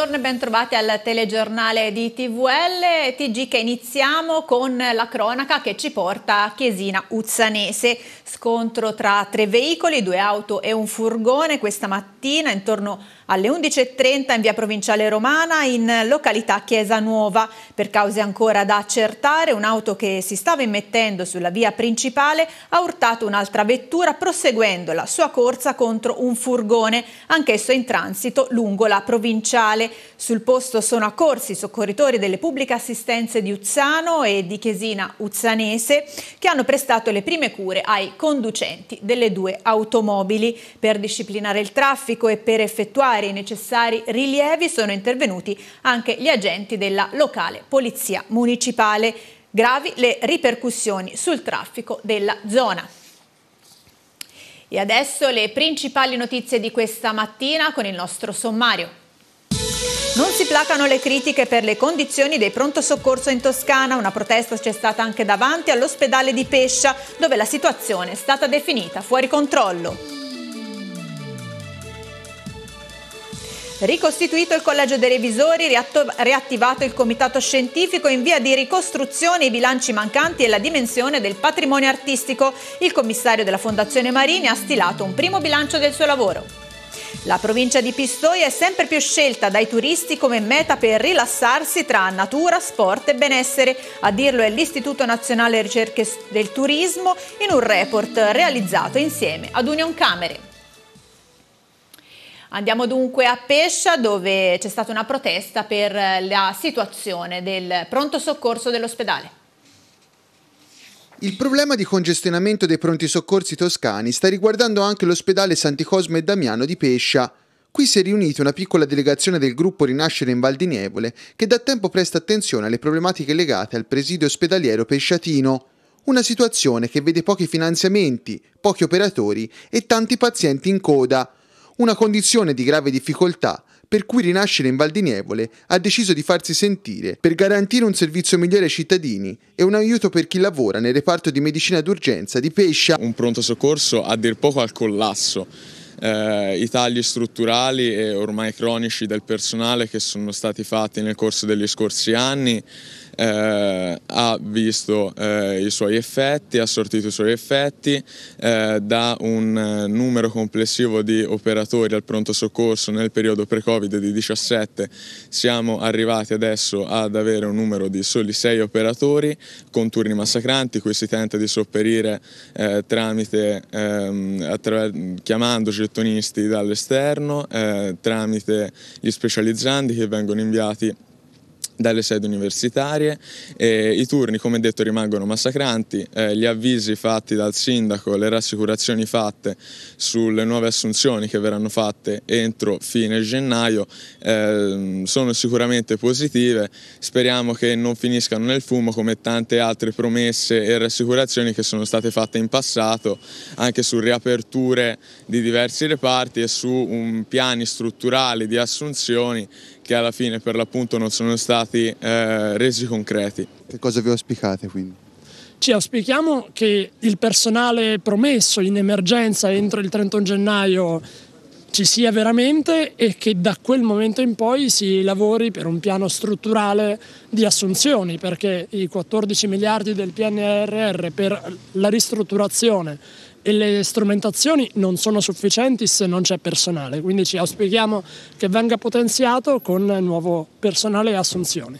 buongiorno e bentrovati al telegiornale di TVL TG che iniziamo con la cronaca che ci porta a Chiesina Uzzanese. Scontro tra tre veicoli, due auto e un furgone questa mattina intorno a alle 11.30 in via provinciale romana in località Chiesa Nuova. Per cause ancora da accertare, un'auto che si stava immettendo sulla via principale ha urtato un'altra vettura proseguendo la sua corsa contro un furgone, anch'esso in transito lungo la provinciale. Sul posto sono accorsi i soccorritori delle pubbliche assistenze di Uzzano e di Chiesina Uzzanese che hanno prestato le prime cure ai conducenti delle due automobili. Per disciplinare il traffico e per effettuare vari e necessari rilievi sono intervenuti anche gli agenti della locale polizia municipale. Gravi le ripercussioni sul traffico della zona. E adesso le principali notizie di questa mattina con il nostro sommario. Non si placano le critiche per le condizioni dei pronto soccorso in Toscana, una protesta c'è stata anche davanti all'ospedale di Pescia dove la situazione è stata definita fuori controllo. Ricostituito il collegio dei revisori, riattivato il comitato scientifico in via di ricostruzione i bilanci mancanti e la dimensione del patrimonio artistico. Il commissario della Fondazione Marini ha stilato un primo bilancio del suo lavoro. La provincia di Pistoia è sempre più scelta dai turisti come meta per rilassarsi tra natura, sport e benessere. A dirlo è l'Istituto Nazionale Ricerche del Turismo in un report realizzato insieme ad Union Camere. Andiamo dunque a Pescia dove c'è stata una protesta per la situazione del pronto soccorso dell'ospedale. Il problema di congestionamento dei pronti soccorsi toscani sta riguardando anche l'ospedale Santi Santicosmo e Damiano di Pescia. Qui si è riunita una piccola delegazione del gruppo Rinascere in Val di Nievole che da tempo presta attenzione alle problematiche legate al presidio ospedaliero pesciatino. Una situazione che vede pochi finanziamenti, pochi operatori e tanti pazienti in coda una condizione di grave difficoltà per cui Rinascere in Val di Nievole ha deciso di farsi sentire per garantire un servizio migliore ai cittadini e un aiuto per chi lavora nel reparto di medicina d'urgenza di Pescia. Un pronto soccorso a dir poco al collasso. Eh, i tagli strutturali e ormai cronici del personale che sono stati fatti nel corso degli scorsi anni eh, ha visto eh, i suoi effetti, ha sortito i suoi effetti eh, da un eh, numero complessivo di operatori al pronto soccorso nel periodo pre-Covid di 17 siamo arrivati adesso ad avere un numero di soli 6 operatori con turni massacranti, cui si tenta di sopperire eh, tramite, ehm, chiamando gettonisti dall'esterno, tramite gli specializzanti che vengono inviati dalle sedi universitarie. Eh, I turni, come detto, rimangono massacranti, eh, gli avvisi fatti dal sindaco, le rassicurazioni fatte sulle nuove assunzioni che verranno fatte entro fine gennaio eh, sono sicuramente positive. Speriamo che non finiscano nel fumo come tante altre promesse e rassicurazioni che sono state fatte in passato, anche su riaperture di diversi reparti e su un piani strutturali di assunzioni che alla fine per l'appunto non sono stati eh, resi concreti. Che cosa vi auspicate quindi? Ci auspichiamo che il personale promesso in emergenza entro il 31 gennaio ci sia veramente e che da quel momento in poi si lavori per un piano strutturale di assunzioni, perché i 14 miliardi del PNRR per la ristrutturazione e le strumentazioni non sono sufficienti se non c'è personale, quindi ci auspichiamo che venga potenziato con nuovo personale e assunzioni.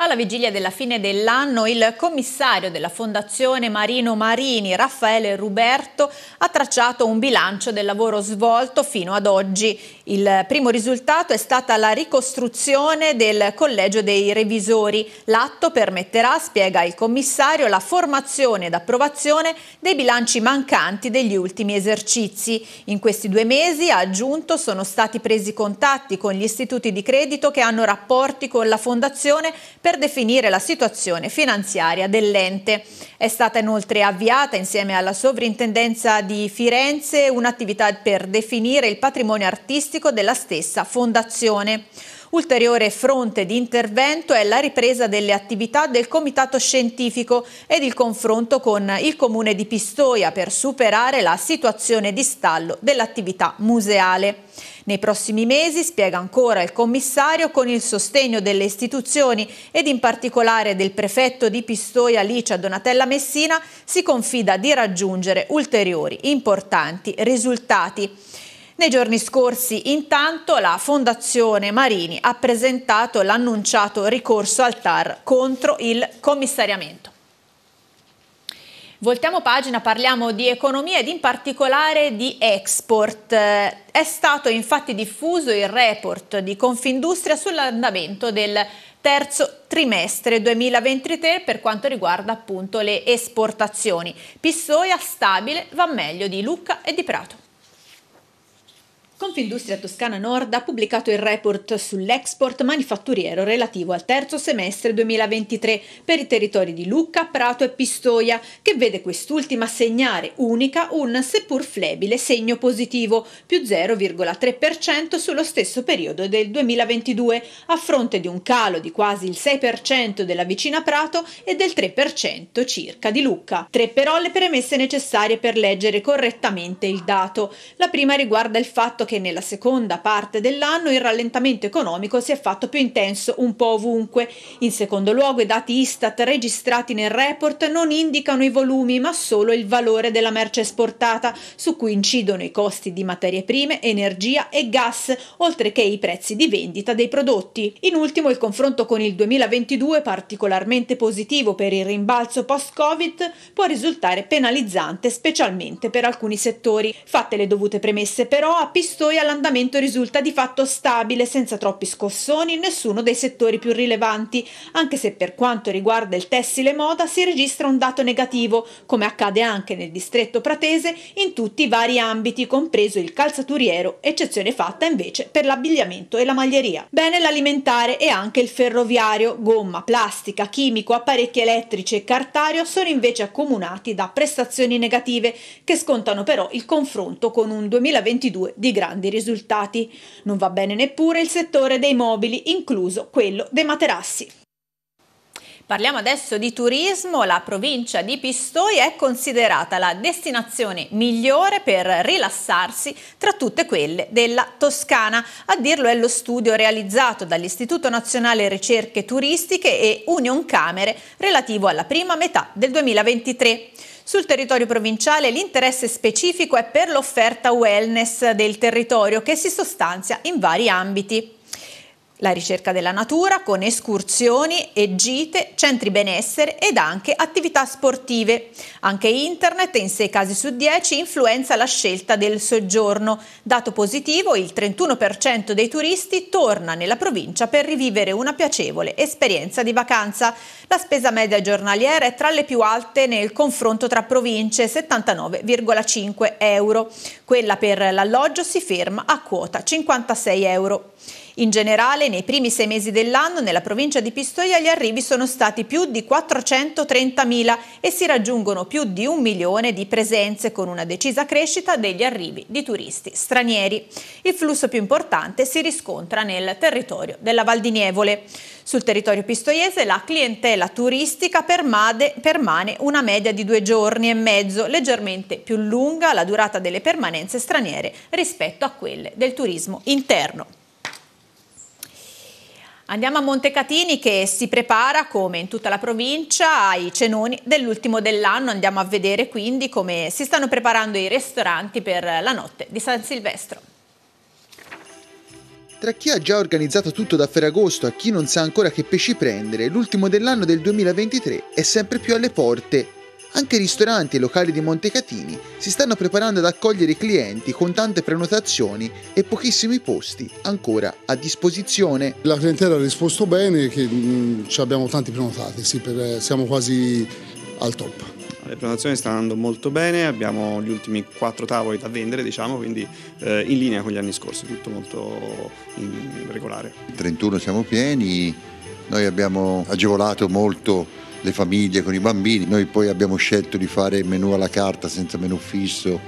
Alla vigilia della fine dell'anno il commissario della Fondazione Marino Marini, Raffaele Ruberto, ha tracciato un bilancio del lavoro svolto fino ad oggi. Il primo risultato è stata la ricostruzione del Collegio dei Revisori. L'atto permetterà, spiega il commissario, la formazione ed approvazione dei bilanci mancanti degli ultimi esercizi. In questi due mesi, ha aggiunto, sono stati presi contatti con gli istituti di credito che hanno rapporti con la Fondazione per per definire la situazione finanziaria dell'ente. È stata inoltre avviata insieme alla sovrintendenza di Firenze un'attività per definire il patrimonio artistico della stessa fondazione. Ulteriore fronte di intervento è la ripresa delle attività del Comitato Scientifico ed il confronto con il Comune di Pistoia per superare la situazione di stallo dell'attività museale. Nei prossimi mesi, spiega ancora il commissario, con il sostegno delle istituzioni ed in particolare del prefetto di Pistoia Licia Donatella Messina, si confida di raggiungere ulteriori importanti risultati. Nei giorni scorsi, intanto, la Fondazione Marini ha presentato l'annunciato ricorso al TAR contro il commissariamento. Voltiamo pagina, parliamo di economia ed in particolare di export. È stato infatti diffuso il report di Confindustria sull'andamento del terzo trimestre 2023 per quanto riguarda appunto le esportazioni. Pissoia stabile va meglio di Lucca e di Prato. Confindustria Toscana Nord ha pubblicato il report sull'export manifatturiero relativo al terzo semestre 2023 per i territori di Lucca, Prato e Pistoia, che vede quest'ultima segnare unica un seppur flebile segno positivo, più 0,3% sullo stesso periodo del 2022, a fronte di un calo di quasi il 6% della vicina Prato e del 3% circa di Lucca. Tre però le premesse necessarie per leggere correttamente il dato. La prima riguarda il fatto che nella seconda parte dell'anno il rallentamento economico si è fatto più intenso un po' ovunque. In secondo luogo i dati Istat registrati nel report non indicano i volumi ma solo il valore della merce esportata, su cui incidono i costi di materie prime, energia e gas, oltre che i prezzi di vendita dei prodotti. In ultimo il confronto con il 2022, particolarmente positivo per il rimbalzo post-Covid, può risultare penalizzante specialmente per alcuni settori. Fatte le dovute premesse però, a Pistoia Pistoia l'andamento risulta di fatto stabile, senza troppi scossoni in nessuno dei settori più rilevanti, anche se per quanto riguarda il tessile moda si registra un dato negativo, come accade anche nel distretto pratese in tutti i vari ambiti, compreso il calzaturiero, eccezione fatta invece per l'abbigliamento e la maglieria. Bene l'alimentare e anche il ferroviario, gomma, plastica, chimico, apparecchi elettrici e cartario sono invece accomunati da prestazioni negative, che scontano però il confronto con un 2022 di grande grandi risultati. Non va bene neppure il settore dei mobili, incluso quello dei materassi. Parliamo adesso di turismo, la provincia di Pistoia è considerata la destinazione migliore per rilassarsi tra tutte quelle della Toscana. A dirlo è lo studio realizzato dall'Istituto Nazionale Ricerche Turistiche e Union Camere relativo alla prima metà del 2023. Sul territorio provinciale l'interesse specifico è per l'offerta wellness del territorio che si sostanzia in vari ambiti la ricerca della natura con escursioni e gite, centri benessere ed anche attività sportive. Anche internet in 6 casi su 10 influenza la scelta del soggiorno. Dato positivo, il 31% dei turisti torna nella provincia per rivivere una piacevole esperienza di vacanza. La spesa media giornaliera è tra le più alte nel confronto tra province, 79,5 euro. Quella per l'alloggio si ferma a quota 56 euro. In generale, nei primi sei mesi dell'anno nella provincia di Pistoia gli arrivi sono stati più di 430.000 e si raggiungono più di un milione di presenze con una decisa crescita degli arrivi di turisti stranieri. Il flusso più importante si riscontra nel territorio della Val di Nievole. Sul territorio pistoiese la clientela turistica permade, permane una media di due giorni e mezzo, leggermente più lunga la durata delle permanenze straniere rispetto a quelle del turismo interno. Andiamo a Montecatini che si prepara, come in tutta la provincia, ai cenoni dell'ultimo dell'anno. Andiamo a vedere quindi come si stanno preparando i ristoranti per la notte di San Silvestro. Tra chi ha già organizzato tutto da Ferragosto a chi non sa ancora che pesci prendere, l'ultimo dell'anno del 2023 è sempre più alle porte anche i ristoranti e i locali di Montecatini si stanno preparando ad accogliere i clienti con tante prenotazioni e pochissimi posti ancora a disposizione. La clientela ha risposto bene, che mm, abbiamo tanti prenotati, sì, per, eh, siamo quasi al top. Le prenotazioni stanno andando molto bene, abbiamo gli ultimi quattro tavoli da vendere, diciamo, quindi eh, in linea con gli anni scorsi, tutto molto regolare. Il 31 siamo pieni, noi abbiamo agevolato molto le famiglie con i bambini. Noi poi abbiamo scelto di fare menù alla carta senza menù fisso,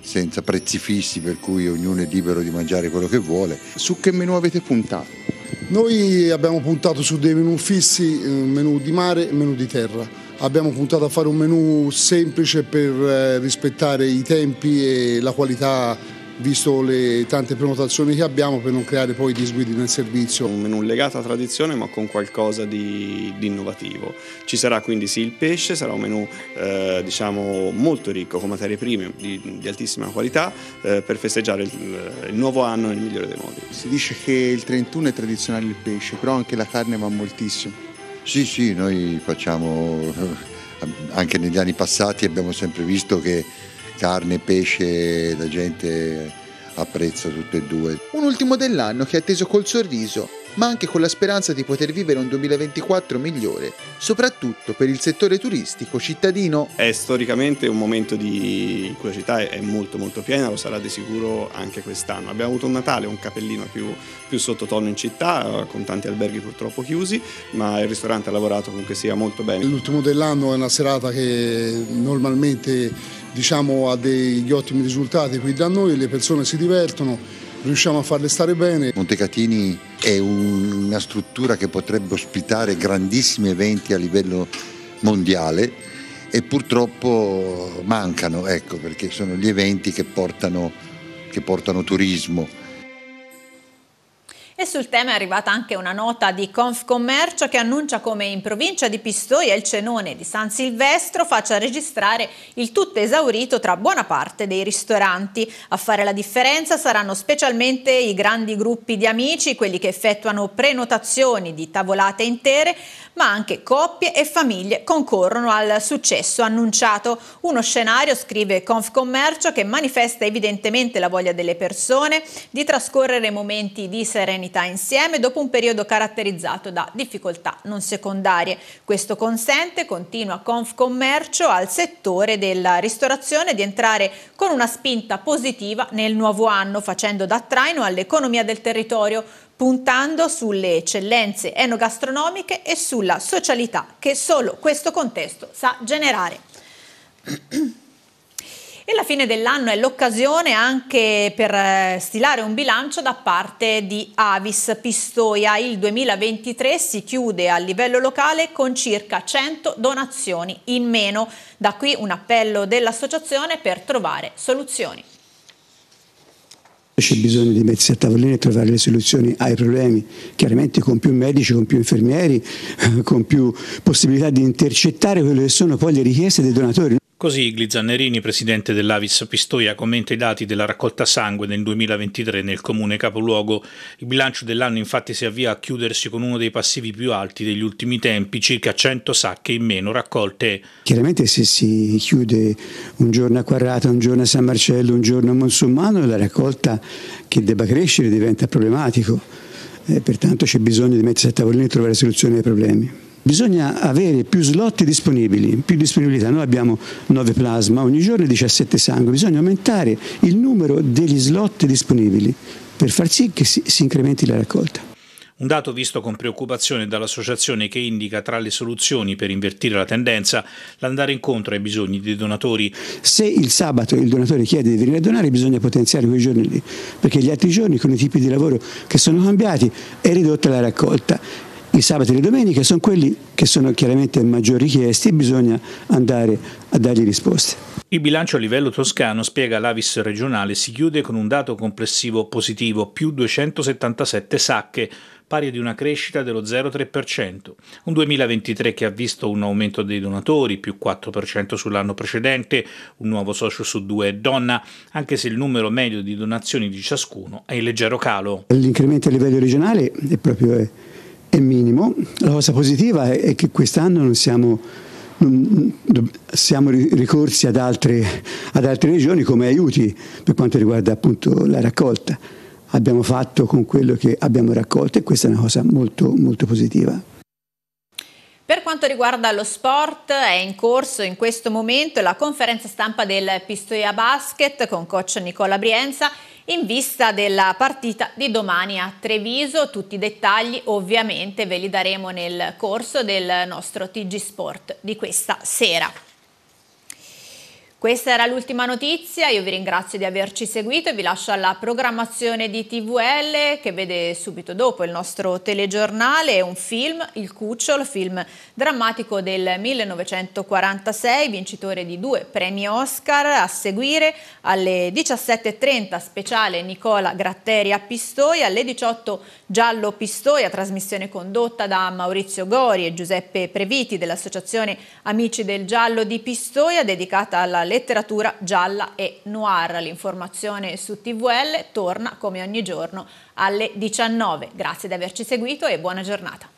senza prezzi fissi, per cui ognuno è libero di mangiare quello che vuole. Su che menù avete puntato? Noi abbiamo puntato su dei menù fissi, eh, menù di mare e menù di terra. Abbiamo puntato a fare un menù semplice per eh, rispettare i tempi e la qualità visto le tante prenotazioni che abbiamo per non creare poi disguidi nel servizio. Un menù legato a tradizione ma con qualcosa di, di innovativo. Ci sarà quindi sì il pesce, sarà un menù eh, diciamo molto ricco con materie prime di, di altissima qualità eh, per festeggiare il, il, nuovo anno nel migliore dei modi. Si dice che il 31 è tradizionale il pesce, però anche la carne va moltissimo. Sì, sì, noi facciamo anche negli anni passati abbiamo sempre visto che carne, pesce, la gente apprezza tutte e due. Un ultimo dell'anno che è atteso col sorriso ma anche con la speranza di poter vivere un 2024 migliore, soprattutto per il settore turistico cittadino. È storicamente un momento di... in cui la città è molto molto piena, lo sarà di sicuro anche quest'anno. Abbiamo avuto un Natale, un capellino più, più sottotono in città, con tanti alberghi purtroppo chiusi, ma il ristorante ha lavorato comunque sia molto bene. L'ultimo dell'anno è una serata che normalmente diciamo, ha degli ottimi risultati qui da noi, le persone si divertono riusciamo a farle stare bene. Montecatini è una struttura che potrebbe ospitare grandissimi eventi a livello mondiale e purtroppo mancano, ecco, perché sono gli eventi che portano, che portano turismo. E sul tema è arrivata anche una nota di Confcommercio che annuncia come in provincia di Pistoia il cenone di San Silvestro faccia registrare il tutto esaurito tra buona parte dei ristoranti. A fare la differenza saranno specialmente i grandi gruppi di amici, quelli che effettuano prenotazioni di tavolate intere, ma anche coppie e famiglie concorrono al successo annunciato. Uno scenario, scrive Confcommercio, che manifesta evidentemente la voglia delle persone di trascorrere momenti di serenità insieme dopo un periodo caratterizzato da difficoltà non secondarie. Questo consente, continua Confcommercio, al settore della ristorazione di entrare con una spinta positiva nel nuovo anno, facendo da traino all'economia del territorio puntando sulle eccellenze enogastronomiche e sulla socialità che solo questo contesto sa generare. E la fine dell'anno è l'occasione anche per eh, stilare un bilancio da parte di Avis Pistoia. Il 2023 si chiude a livello locale con circa 100 donazioni in meno. Da qui un appello dell'associazione per trovare soluzioni. C'è bisogno di mettersi a tavolino e trovare le soluzioni ai problemi, chiaramente con più medici, con più infermieri, con più possibilità di intercettare quelle che sono poi le richieste dei donatori. Così Zannerini, presidente dell'Avis Pistoia, commenta i dati della raccolta sangue nel 2023 nel comune capoluogo. Il bilancio dell'anno infatti si avvia a chiudersi con uno dei passivi più alti degli ultimi tempi, circa 100 sacche in meno raccolte. Chiaramente se si chiude un giorno a Quarrata, un giorno a San Marcello, un giorno a Monsummano, la raccolta che debba crescere diventa problematico. E eh, pertanto c'è bisogno di mettersi a tavolino e trovare soluzioni ai problemi bisogna avere più slot disponibili, più disponibilità. Noi abbiamo 9 plasma ogni giorno 17 sangue, bisogna aumentare il numero degli slot disponibili per far sì che si, si incrementi la raccolta. Un dato visto con preoccupazione dall'associazione che indica tra le soluzioni per invertire la tendenza l'andare incontro ai bisogni dei donatori. Se il sabato il donatore chiede di venire a donare bisogna potenziare quei giorni lì, perché gli altri giorni con i tipi di lavoro che sono cambiati è ridotta la raccolta i sabati e le domeniche sono quelli che sono chiaramente maggior richiesti e bisogna andare a dargli risposte. Il bilancio a livello toscano, spiega l'Avis regionale, si chiude con un dato complessivo positivo, più 277 sacche, pari ad una crescita dello 0,3%. Un 2023 che ha visto un aumento dei donatori, più 4% sull'anno precedente, un nuovo socio su due è donna, anche se il numero medio di donazioni di ciascuno è in leggero calo. L'incremento a livello regionale è proprio eh, è minimo. La cosa positiva è che quest'anno non siamo, non, siamo ricorsi ad altre, ad altre, regioni come aiuti per quanto riguarda appunto la raccolta. Abbiamo fatto con quello che abbiamo raccolto e questa è una cosa molto, molto positiva. Per quanto riguarda lo sport, è in corso in questo momento la conferenza stampa del Pistoia Basket con coach Nicola Brienza in vista della partita di domani a Treviso. Tutti i dettagli ovviamente ve li daremo nel corso del nostro TG Sport di questa sera. Questa era l'ultima notizia, io vi ringrazio di averci seguito e vi lascio alla programmazione di TVL che vede subito dopo il nostro telegiornale un film, Il Cucciolo, film drammatico del 1946, vincitore di due premi Oscar, a seguire alle 17.30 speciale Nicola Gratteria Pistoia, alle 18 Giallo Pistoia, trasmissione condotta da Maurizio Gori e Giuseppe Previti dell'Associazione Amici del Giallo di Pistoia, dedicata alla letteratura gialla e noir. L'informazione su TVL torna come ogni giorno alle 19. Grazie di averci seguito e buona giornata.